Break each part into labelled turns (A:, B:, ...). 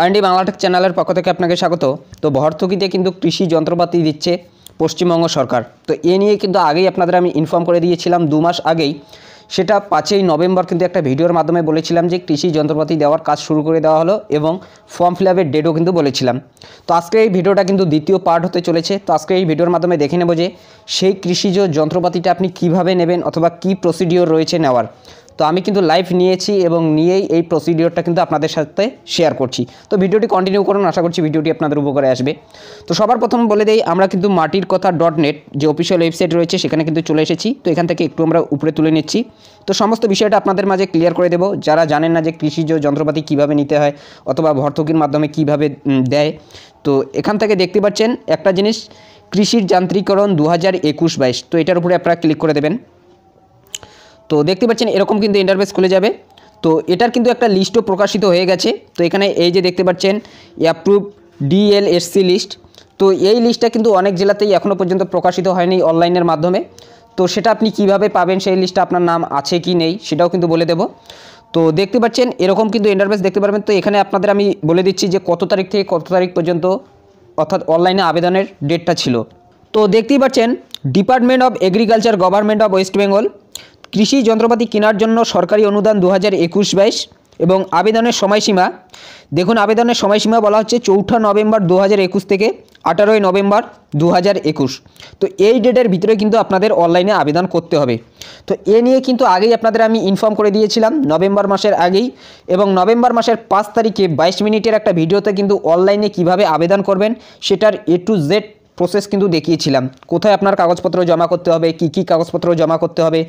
A: R&D Bangla Tech চ্যানেলের পক্ষ থেকে আপনাকে স্বাগত তো ভর্তুকিতে কিন্তু কৃষি যন্ত্রপাতি দিচ্ছে পশ্চিমবঙ্গ সরকার তো এ নিয়ে কিন্তু আগেই আপনাদের আমি ইনফর্ম করে দিয়েছিলাম দু মাস আগেই সেটা পাঁচই নভেম্বর কিন্তু একটা ভিডিওর মাধ্যমে বলেছিলাম যে কৃষি যন্ত্রপাতি দেওয়ার কাজ শুরু করে দেওয়া হলো এবং ফর্ম ফিল আপের ডেটও কিন্তু বলেছিলাম তো আজকে এই ভিডিওটা কিন্তু দ্বিতীয় পার্ট হতে চলেছে তো আজকে এই ভিডিওর মাধ্যমে দেখে নেব যে সেই কৃষিজ যন্ত্রপাতিটা আপনি কিভাবে নেবেন অথবা কি প্রসিডিওর রয়েছে নেওয়ার তো আমি কিন্তু লাইভ নিয়েছি এবং নিয়েই এই প্রসিডিওরটা কিন্তু আপনাদের সাথে শেয়ার করছি তো ভিডিওটি কন্টিনিউ করুন আশা করছি ভিডিওটি আপনাদের উপকারে আসবে তো সবার প্রথম বলে দেই আমরা কিন্তু মাটির কথা ডট নেট যে অফিসিয়াল ওয়েবসাইট রয়েছে সেখানে কিন্তু চলে এসেছি তো এখান থেকে একটু আমরা উপরে তুলে নিচ্ছি তো সমস্ত বিষয়টা আপনাদের মাঝে ক্লিয়ার করে দেব যারা জানেন না যে কৃষিজ যন্ত্রপাতি কিভাবে নিতে হয় অথবা ভর্তুকির মাধ্যমে কিভাবে দেয় তো এখান থেকে দেখতে পাচ্ছেন একটা জিনিস কৃষির যান্ত্রিকরণ দু হাজার একুশ বাইশ তো এটার উপরে আপনারা ক্লিক করে দেবেন তো দেখতে পাচ্ছেন এরকম কিন্তু ইন্টারফেস খুলে যাবে তো এটার কিন্তু একটা লিস্টও প্রকাশিত হয়ে গেছে তো এখানে এই যে দেখতে পাচ্ছেন অ্যাপ্রুভ ডিএলএসসি লিস্ট তো এই লিস্টটা কিন্তু অনেক জেলাতেই এখনও পর্যন্ত প্রকাশিত হয়নি অনলাইনের মাধ্যমে তো সেটা আপনি কিভাবে পাবেন সেই লিস্টটা আপনার নাম আছে কি নেই সেটাও কিন্তু বলে দেব তো দেখতে পাচ্ছেন এরকম কিন্তু ইন্টারফেস দেখতে পারবেন তো এখানে আপনাদের আমি বলে দিচ্ছি যে কত তারিখ থেকে কত তারিখ পর্যন্ত অর্থাৎ অনলাইনে আবেদনের ডেটটা ছিল তো দেখতেই পাচ্ছেন department of agriculture government of West Bengal কৃষি যন্ত্রপাতি কেনার জন্য সরকারি অনুদান দু হাজার একুশ বাইশ এবং আবেদনের সময়সীমা দেখুন আবেদনের সময়সীমা বলা হচ্ছে চৌঠা নভেম্বর দু হাজার একুশ থেকে আঠারোই নভেম্বর দু হাজার একুশ তো এই ডেটের ভিতরে কিন্তু আপনাদের অনলাইনে আবেদন করতে হবে তো এ নিয়ে কিন্তু আগেই আপনাদের আমি ইনফর্ম করে দিয়েছিলাম নভেম্বর মাসের আগেই এবং নভেম্বর মাসের পাঁচ তারিখে বাইশ মিনিটের একটা ভিডিওতে কিন্তু অনলাইনে কিভাবে আবেদন করবেন সেটার এ টু জেড প্রসেস কিন্তু দেখিয়েছিলাম কোথায় আপনার কাগজপত্র জমা করতে হবে কি কি কাগজপত্র জমা করতে হবে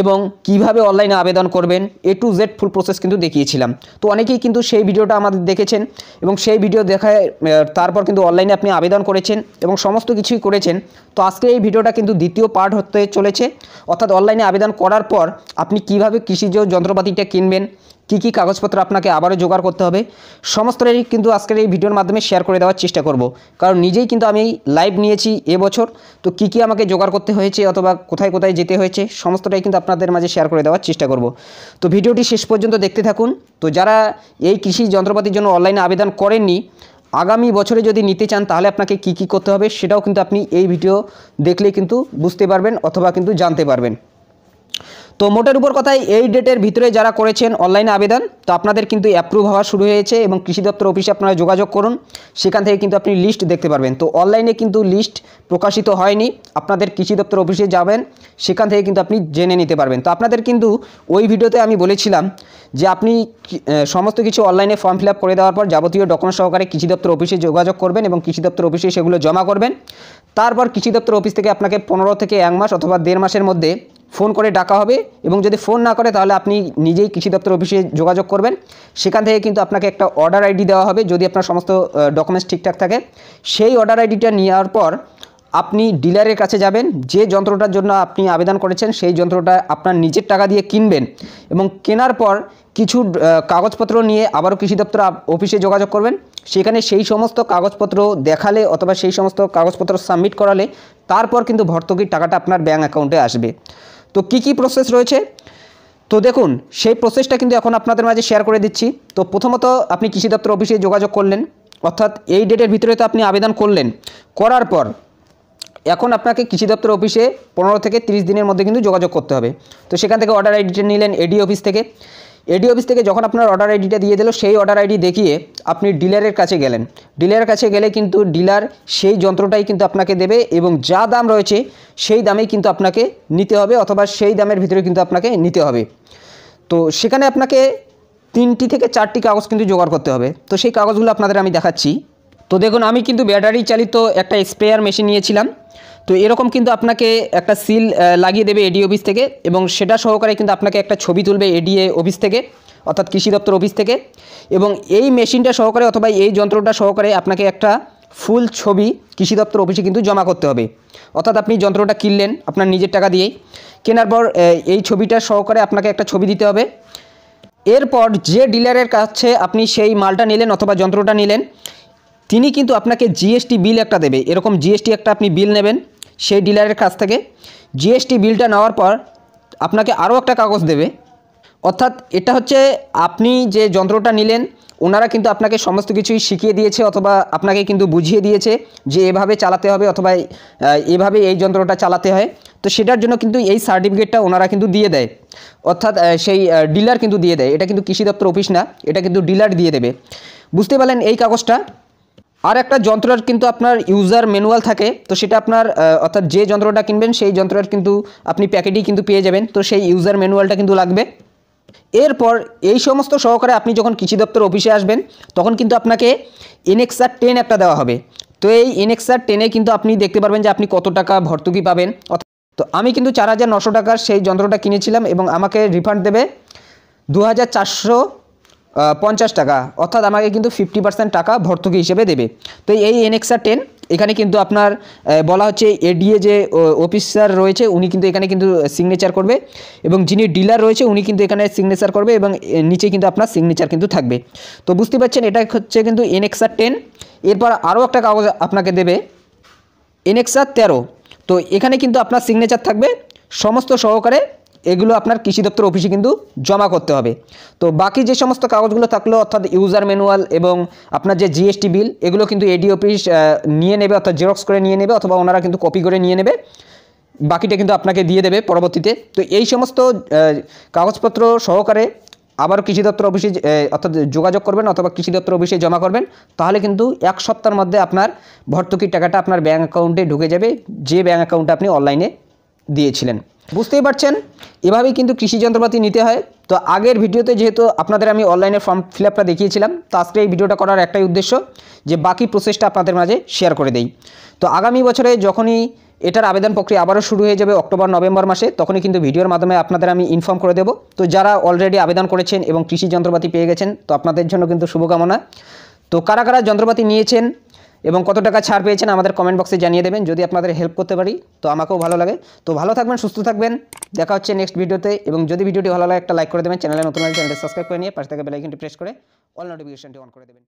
A: এবং কিভাবে অনলাইনে আবেদন করবেন A to Z full process কিন্তু দেখিয়েছিলাম তো অনেকেই কিন্তু সেই ভিডিওটা আমাদের দেখেছেন এবং সেই ভিডিও দেখায় তারপর কিন্তু অনলাইনে আপনি আবেদন করেছেন এবং সমস্ত কিছুই করেছেন তো আজকে এই ভিডিওটা কিন্তু দ্বিতীয় পার্ট হতে চলেছে অর্থাৎ অনলাইনে আবেদন করার পর আপনি কিভাবে কৃষিজ যন্ত্রপাতিটা কিনবেন কী কী কাগজপত্র আপনাকে আবারও জোগাড় করতে হবে সমস্তটাই কিন্তু আজকের এই ভিডিওর মাধ্যমে শেয়ার করে দেওয়ার চেষ্টা করব কারণ নিজেই কিন্তু আমি লাইভ নিয়েছি এবছর তো কী কী আমাকে জোগাড় করতে হয়েছে অথবা কোথায় কোথায় যেতে হয়েছে সমস্তটাই কিন্তু আপনাদের মাঝে শেয়ার করে দেওয়ার চেষ্টা করব তো ভিডিওটি শেষ পর্যন্ত দেখতে থাকুন তো যারা এই কৃষি যন্ত্রপাতির জন্য অনলাইনে আবেদন করেননি আগামী বছরে যদি নিতে চান তাহলে আপনাকে কি কি করতে হবে সেটাও কিন্তু আপনি এই ভিডিও দেখলে কিন্তু বুঝতে পারবেন অথবা কিন্তু জানতে পারবেন তো মোটের উপর কথাই এই ডেটের ভিতরে যারা করেছেন অনলাইনে আবেদন তো আপনাদের কিন্তু অ্যাপ্রুভ হওয়া শুরু হয়েছে এবং কৃষি দপ্তর অফিসে আপনারা যোগাযোগ করুন সেখান থেকে কিন্তু আপনি লিস্ট দেখতে পারবেন তো অনলাইনে কিন্তু লিস্ট প্রকাশিত হয়নি আপনাদের কৃষি দপ্তর অফিসে যাবেন সেখান থেকে কিন্তু আপনি জেনে নিতে পারবেন তো আপনাদের কিন্তু ওই ভিডিওতে আমি বলেছিলাম যে আপনি সমস্ত কিছু অনলাইনে ফর্ম ফিল করে দেওয়ার পর যাবতীয় ডকুমেন্ট সহকারে কৃষি দপ্তর অফিসে যোগাযোগ করবেন এবং কৃষি দপ্তর অফিসে সেগুলো জমা করবেন তারপর কৃষি দপ্তর অফিস থেকে আপনাকে পনেরো থেকে এক মাস অথবা দেড় মাসের মধ্যে ফোন করে ডাকা হবে এবং যদি ফোন না করে তাহলে আপনি নিজেই কৃষি দপ্তর অফিসে যোগাযোগ করবেন সেখান থেকে কিন্তু আপনাকে একটা অর্ডার আইডি দেওয়া হবে যদি আপনার সমস্ত ডকুমেন্টস ঠিকঠাক থাকে সেই অর্ডার আইডিটা নেওয়ার পর আপনি ডিলারের কাছে যাবেন যে যন্ত্রটার জন্য আপনি আবেদন করেছেন সেই যন্ত্রটা আপনার নিজের টাকা দিয়ে কিনবেন এবং কেনার পর কিছু কাগজপত্র নিয়ে আবারও কৃষি দপ্তর অফিসে যোগাযোগ করবেন সেখানে সেই সমস্ত কাগজপত্র দেখালে অথবা সেই সমস্ত কাগজপত্র সাবমিট করালে তারপর কিন্তু ভর্তুকির টাকাটা আপনার ব্যাঙ্ক অ্যাকাউন্টে আসবে তো কি কি প্রসেস রয়েছে তো দেখুন সেই প্রসেসটা কিন্তু এখন আপনাদের মাঝে শেয়ার করে দিচ্ছি তো প্রথমত আপনি কৃষি দপ্তর অফিসে যোগাযোগ করলেন অর্থাৎ এই ডেটের ভিতরে তো আপনি আবেদন করলেন করার পর এখন আপনাকে কৃষি দপ্তর অফিসে পনেরো থেকে 30 দিনের মধ্যে কিন্তু যোগাযোগ করতে হবে তো সেখান থেকে অর্ডার আইডিটা নিলেন এডি অফিস থেকে এডি অফিস থেকে যখন আপনার অর্ডার আইডিটা দিয়ে দিল সেই অর্ডার আইডি দেখিয়ে আপনি ডিলারের কাছে গেলেন ডিলারের কাছে গেলে কিন্তু ডিলার সেই যন্ত্রটাই কিন্তু আপনাকে দেবে এবং যা দাম রয়েছে সেই দামেই কিন্তু আপনাকে নিতে হবে অথবা সেই দামের ভিতরে কিন্তু আপনাকে নিতে হবে তো সেখানে আপনাকে তিনটি থেকে চারটি কাগজ কিন্তু জোগাড় করতে হবে তো সেই কাগজগুলো আপনাদের আমি দেখাচ্ছি তো দেখুন আমি কিন্তু ব্যাটারি চালিত একটা স্প্রেয়ার মেশিন নিয়েছিলাম তো এরকম কিন্তু আপনাকে একটা সিল লাগিয়ে দেবে এডি অফিস থেকে এবং সেটা সহকারে কিন্তু আপনাকে একটা ছবি তুলবে এডিএ অফিস থেকে অর্থাৎ কৃষি দপ্তর অফিস থেকে এবং এই মেশিনটা সহকারে অথবা এই যন্ত্রটা সহকারে আপনাকে একটা ফুল ছবি কৃষি দপ্তর অফিসে কিন্তু জমা করতে হবে অর্থাৎ আপনি যন্ত্রটা কিনলেন আপনার নিজের টাকা দিয়েই কেনার পর এই ছবিটা সহকারে আপনাকে একটা ছবি দিতে হবে এরপর যে ডিলারের কাছে আপনি সেই মালটা নিলেন অথবা যন্ত্রটা নিলেন তিনি কিন্তু আপনাকে জিএসটি বিল একটা দেবে এরকম জিএসটি একটা আপনি বিল নেবেন সেই ডিলারের কাছ থেকে জিএসটি বিলটা নেওয়ার পর আপনাকে আরও একটা কাগজ দেবে অর্থাৎ এটা হচ্ছে আপনি যে যন্ত্রটা নিলেন ওনারা কিন্তু আপনাকে সমস্ত কিছুই শিখিয়ে দিয়েছে অথবা আপনাকে কিন্তু বুঝিয়ে দিয়েছে যে এভাবে চালাতে হবে অথবা এভাবে এই যন্ত্রটা চালাতে হয় তো সেটার জন্য কিন্তু এই সার্টিফিকেটটা ওনারা কিন্তু দিয়ে দেয় অর্থাৎ সেই ডিলার কিন্তু দিয়ে দেয় এটা কিন্তু কৃষি দপ্তর অফিস না এটা কিন্তু ডিলার দিয়ে দেবে বুঝতে পারলেন এই কাগজটা আর একটা যন্ত্রের কিন্তু আপনার ইউজার ম্যানুয়াল থাকে তো সেটা আপনার অর্থাৎ যে যন্ত্রটা কিনবেন সেই যন্ত্রের কিন্তু আপনি প্যাকেটেই কিন্তু পেয়ে যাবেন তো সেই ইউজার ম্যানুয়ালটা কিন্তু লাগবে এরপর এই সমস্ত সহকারে আপনি যখন কৃষি দপ্তর অফিসে আসবেন তখন কিন্তু আপনাকে এনএক্সার টেন একটা দেওয়া হবে তো এই এনএক্সার টেনে কিন্তু আপনি দেখতে পারবেন যে আপনি কত টাকা ভর্তুকি পাবেন তো আমি কিন্তু চার হাজার নশো টাকার সেই যন্ত্রটা কিনেছিলাম এবং আমাকে রিফান্ড দেবে দু হাজার চারশো পঞ্চাশ টাকা অর্থাৎ আমাকে কিন্তু ফিফটি পার্সেন্ট টাকা ভর্তুকি হিসেবে দেবে তো এই এনএক্সার টেন এখানে কিন্তু আপনার বলা হচ্ছে এডিএ যে অফিসার রয়েছে উনি কিন্তু এখানে কিন্তু সিগনেচার করবে এবং যিনি ডিলার রয়েছে উনি কিন্তু এখানে সিগনেচার করবে এবং নিচে কিন্তু আপনার সিগনেচার কিন্তু থাকবে তো বুঝতে পারছেন এটা হচ্ছে কিন্তু এনএক্সার টেন এরপর আরও একটা কাগজ আপনাকে দেবে এনএক্সার তেরো তো এখানে কিন্তু আপনার সিগনেচার থাকবে সমস্ত সহকারে এগুলো আপনার কৃষি দপ্তর অফিসে কিন্তু জমা করতে হবে তো বাকি যে সমস্ত কাগজগুলো থাকলো অর্থাৎ ইউজার ম্যানুয়াল এবং আপনার যে জিএসটি বিল এগুলো কিন্তু এডি অফিস নিয়ে নেবে অর্থাৎ জেরক্স করে নিয়ে নেবে অথবা ওনারা কিন্তু কপি করে নিয়ে নেবে বাকিটা কিন্তু আপনাকে দিয়ে দেবে পরবর্তীতে তো এই সমস্ত কাগজপত্র সহকারে আবার কৃষি দপ্তর অফিসে অর্থাৎ যোগাযোগ করবেন অথবা কৃষি দপ্তর অফিসে জমা করবেন তাহলে কিন্তু এক সপ্তাহের মধ্যে আপনার ভর্তুকির টাকাটা আপনার ব্যাঙ্ক অ্যাকাউন্টে ঢুকে যাবে যে ব্যাঙ্ক অ্যাকাউন্টটা আপনি অনলাইনে দিয়েছিলেন বুঝতেই পারছেন এভাবেই কিন্তু কৃষি যন্ত্রপাতি নিতে হয় তো আগের ভিডিওতে যেহেতু আপনাদের আমি অনলাইনে ফর্ম ফিল আপটা দেখিয়েছিলাম তো আজকে এই ভিডিওটা করার একটাই উদ্দেশ্য যে বাকি প্রসেসটা আপনাদের মাঝে শেয়ার করে দেই তো আগামী বছরে যখনই এটার আবেদন প্রক্রিয়া আবারও শুরু হয়ে যাবে অক্টোবর নভেম্বর মাসে তখনই কিন্তু ভিডিওর মাধ্যমে আপনাদের আমি ইনফর্ম করে দেব তো যারা অলরেডি আবেদন করেছেন এবং কৃষি যন্ত্রপাতি পেয়ে গেছেন তো আপনাদের জন্য কিন্তু শুভকামনা তো কারা কারা যন্ত্রপাতি নিয়েছেন এবং কত টাকা ছাড় পেয়েছেন আমাদের কমেন্ট বক্সে জানিয়ে দেবেন যদি আপনাদের হেল্প করতে পারি তো আমাকেও ভালো লাগে তো ভালো থাকবেন সুস্থ থাকবেন দেখা হচ্ছে নেক্সট ভিডিওতে এবং যদি ভিডিওটি ভালো লাগে একটা লাইক করে দেবেন চ্যানেলে নতুন হলে চ্যানেলটি সাবস্ক্রাইব করে নিয়ে পাশে থেকে বেলাইকিনটি প্রেস করে অল নোটিফিকেশনটি অন করে দেবেন